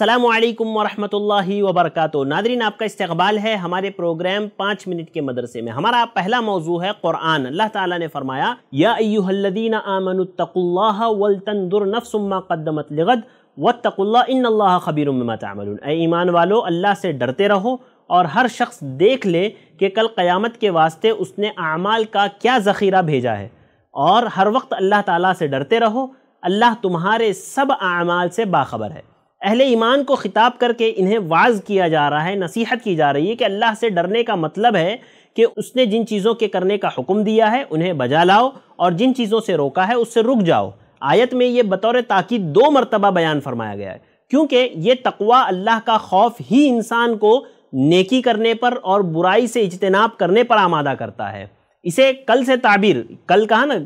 असलम वरहमल वबरक नादरीन आपका इस्तबाल है हमारे प्रोग्राम पाँच मिनट के मदरसे में हमारा पहला मौजू है क़ुरान अल्लाह ताला ने फरमाया यादीन आमनतकुल्लातंदुर नफ़सुम्मा कदमत लगद वतकुल्ला खबीर ईमान वालो अल्लाह से डरते रहो और हर शख्स देख ले कि कल क़यामत के वास्ते उसने अमाल का क्या ज़ख़ीरा भेजा है और हर वक्त अल्लाह ताली से डरते रहो अल्लाह तुम्हारे सब अमाल से बाखबर है अहले ईमान को ख़िताब करके इन्हें वाज किया जा रहा है नसीहत की जा रही है कि अल्लाह से डरने का मतलब है कि उसने जिन चीज़ों के करने का हुक्म दिया है उन्हें बजा लाओ और जिन चीज़ों से रोका है उससे रुक जाओ आयत में ये बतौर ताकि दो मरतबा बयान फरमाया गया है क्योंकि ये तकवा अल्लाह का खौफ ही इंसान को नेकी करने पर और बुराई से इजतनाब करने पर आमादा करता है इसे कल से ताबीर कल कहा ना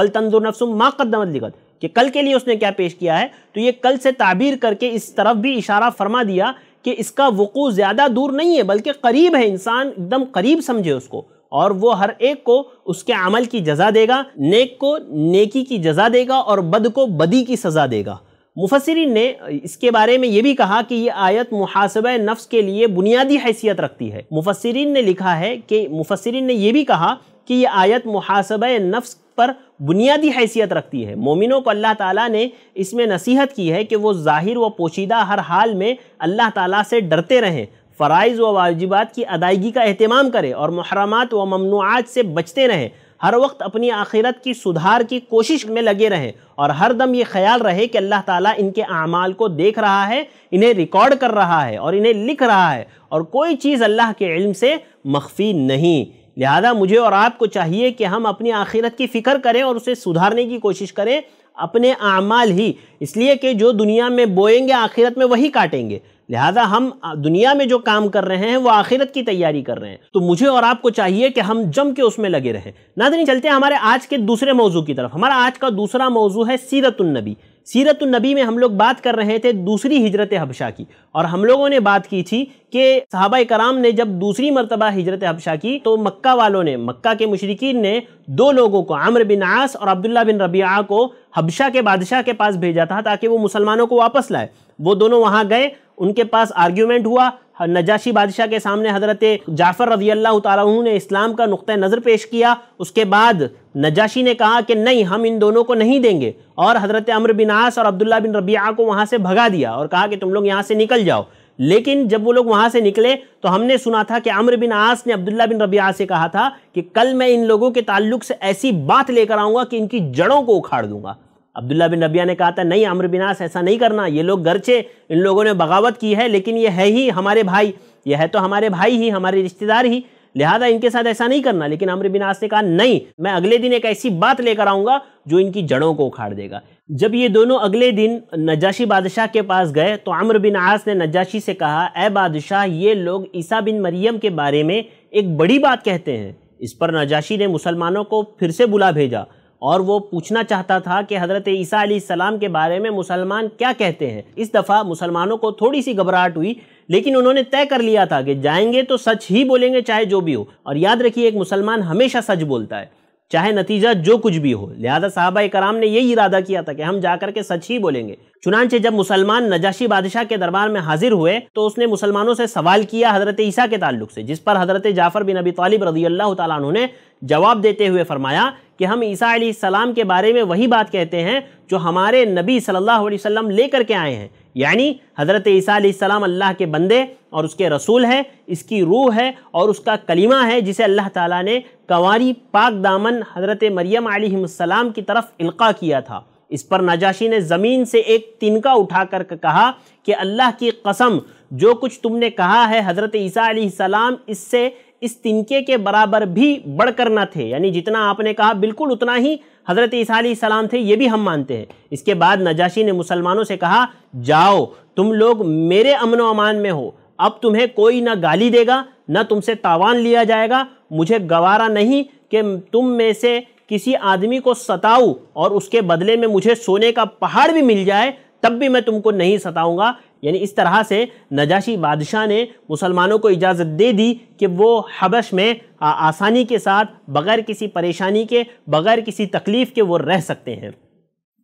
वल तंजुर नफसुम माँ कदमत लिखत कि कल के लिए उसने क्या पेश किया है तो ये कल से ताबीर करके इस तरफ भी इशारा फरमा दिया कि इसका वकू ज़्यादा दूर नहीं है बल्कि करीब है इंसान एकदम करीब समझे उसको और वो हर एक को उसके अमल की जजा देगा नेक को नेकी की जजा देगा और बद को बदी की सज़ा देगा मुफसरिन ने इसके बारे में ये भी कहा कि ये आयत मुहासब नफ्स के लिए बुनियादी हैसियत रखती है मुफसरिन ने लिखा है कि मुफसरिन ने यह भी कहा कि यह आयत मुहासब नफ्स पर बुनियादी हैसियत रखती है मोमिनों को अल्लाह ताला ने इसमें नसीहत की है कि वो ज़ाहिर व पोशीदा हर हाल में अल्लाह ताला से डरते रहें फ़रज़ व वाजिबात की अदायगी का अहतमाम करें और महरमात व ममनुआत से बचते रहें हर वक्त अपनी आखिरत की सुधार की कोशिश में लगे रहें और हर दम ये ख्याल रहे कि अल्लाह ताला इनके अमाल को देख रहा है इन्हें रिकॉर्ड कर रहा है और इन्हें लिख रहा है और कोई चीज़ अल्लाह के इल्म से मख्फी नहीं लिहाजा मुझे और आपको चाहिए कि हम अपनी आखिरत की फ़िक्र करें और उसे सुधारने की कोशिश करें अपने अमाल ही इसलिए कि जो दुनिया में बोएंगे आखिरत में वही काटेंगे लिहाजा हम दुनिया में जो काम कर रहे हैं वो आखिरत की तैयारी कर रहे हैं तो मुझे और आपको चाहिए कि हम जम के उसमें लगे रहें ना नहीं चलते हैं हमारे आज के दूसरे मौजू की तरफ हमारा आज का दूसरा मौजू है सीरतुलनबी सीरतुलनबी में हम लोग बात कर रहे थे दूसरी हिजरत हबशा की और हम लोगों ने बात की थी कि साहबा कराम ने जब दूसरी मरतबा हिजरत हबशा की तो मक्का वालों ने मक्का के मुशरकिन ने दो लोगों को आम्र बिन आस और अब्दुल्ला बिन रबिया को हबशा के बादशाह के पास भेजा था ताकि वो मुसलमानों को वापस लाए वो दोनों वहाँ गए उनके पास आर्ग्यूमेंट हुआ नजाशी बादशाह के सामने हजरत जाफर रजी अल्लाह ने इस्लाम का नुक़ नज़र पेश किया उसके बाद नजाशी ने कहा कि नहीं हम इन दोनों को नहीं देंगे और हज़रत अमर बिन आस और अब्दुल्ला बिन रबिया को वहाँ से भगा दिया और कहा कि तुम लोग यहाँ से निकल जाओ लेकिन जब वो लोग वहाँ से निकले तो हमने सुना था कि अमर बिन आस ने अब्दुल्ला बिन रबिया से कहा था कि कल मैं इन लोगों के ताल्लुक से ऐसी बात लेकर आऊँगा कि इनकी जड़ों को उखाड़ दूंगा अब्दुल्ला बिन रबिया ने कहा था नहीं अम्र बिनास ऐसा नहीं करना ये लोग गर्चे इन लोगों ने बगावत की है लेकिन ये है ही हमारे भाई ये है तो हमारे भाई ही हमारे रिश्तेदार ही लिहाजा इनके साथ ऐसा नहीं करना लेकिन अम्र ने कहा नहीं मैं अगले दिन एक ऐसी बात लेकर आऊँगा जो इनकी जड़ों को उखाड़ देगा जब ये दोनों अगले दिन नजाशी बादशाह के पास गए तो अम्र बिन आस ने नजाशी से कहा ए बादशाह ये लोग ईसा बिन मरियम के बारे में एक बड़ी बात कहते हैं इस पर नजाशी ने मुसलमानों को फिर से बुला भेजा और वो पूछना चाहता था कि हज़रत ईसा सलाम के बारे में मुसलमान क्या कहते हैं इस दफ़ा मुसलमानों को थोड़ी सी घबराहट हुई लेकिन उन्होंने तय कर लिया था कि जाएंगे तो सच ही बोलेंगे चाहे जो भी हो और याद रखिए एक मुसलमान हमेशा सच बोलता है चाहे नतीजा जो कुछ भी हो लिहाजा साहबा कराम ने यही इरादा किया था कि हम जा करके सच ही बोलेंगे चुनानचे जब मुसलमान नजाशी बादशाह के दरबार में हाजिर हुए तो उसने मुसलमानों से सवाल किया हजरत ईसा के ताल्लुक से जिस पर हजरत जाफर बिन अबी तालिब रजी अल्लाह तु जवाब देते हुए फरमाया कि हम ईसा सलाम के बारे में वही बात कहते हैं जो हमारे नबी सल्लल्लाहु अलैहि वसल्लम लेकर के आए हैं यानी हज़रत ईसा सलाम अल्लाह के बंदे और उसके रसूल है इसकी रूह है और उसका कलीमा है जिसे अल्लाह ताला ने कंवारी पाक दामन हज़रत मरियम आलम की तरफ इल्का किया था इस पर नजाशी ने ज़मीन से एक तिनका उठा कर कहा कि अल्लाह की कसम जो कुछ तुमने कहा है हज़रत ईसा सलाम इससे इस तिनके के बराबर भी बढ़कर करना थे यानी जितना आपने कहा बिल्कुल उतना ही हज़रत ईसाई सलाम थे ये भी हम मानते हैं इसके बाद नजाशी ने मुसलमानों से कहा जाओ तुम लोग मेरे अमन अमान में हो अब तुम्हें कोई ना गाली देगा ना तुमसे तावान लिया जाएगा मुझे गवारा नहीं कि तुम में से किसी आदमी को सताऊ और उसके बदले में मुझे सोने का पहाड़ भी मिल जाए तब भी मैं तुमको नहीं सताऊंगा यानी इस तरह से नजाशी बादशाह ने मुसलमानों को इजाज़त दे दी कि वो हबश में आ, आसानी के साथ बग़ैर किसी परेशानी के बग़ैर किसी तकलीफ़ के वो रह सकते हैं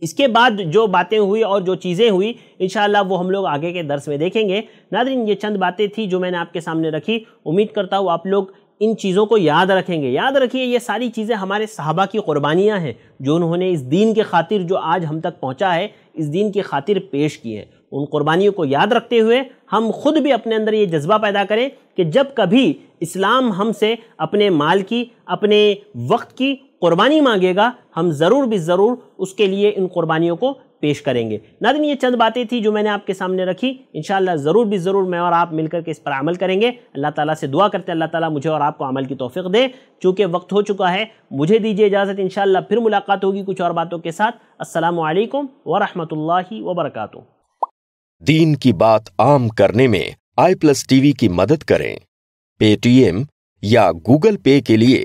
इसके बाद जो बातें हुई और जो चीज़ें हुई इन वो हम लोग आगे के दर्स में देखेंगे नादरीन ये चंद बातें थी जो मैंने आपके सामने रखी उम्मीद करता हूँ आप लोग इन चीज़ों को याद रखेंगे याद रखिए ये सारी चीज़ें हमारे साहबा की क़ुरबानियाँ हैं जो उन्होंने इस दीन के खातिर जो आज हम तक पहुँचा है इस दीन की खातिर पेश की हैं उन कुर्बानियों को याद रखते हुए हम खुद भी अपने अंदर ये जज्बा पैदा करें कि जब कभी इस्लाम हमसे अपने माल की अपने वक्त की कुर्बानी मांगेगा हम ज़रूर भी ज़रूर उसके लिए इन कुर्बानियों को पेश करेंगे नादिन ये चंद बातें थी जो मैंने आपके सामने रखी इन ज़रूर भी ज़रूर मैं और आप मिलकर के इस पर अमल करेंगे अल्लाह ताला से दुआ करते अल्लाह ताला मुझे और आपको अमल की तोफ़ी दे चूँकि वक्त हो चुका है मुझे दीजिए इजाज़त इन फिर मुलाकात होगी कुछ और बातों के साथ असलकम वरहमल वबरक दीन की बात आम करने में आई प्लस टीवी की मदद करें पेटीएम या गूगल पे के लिए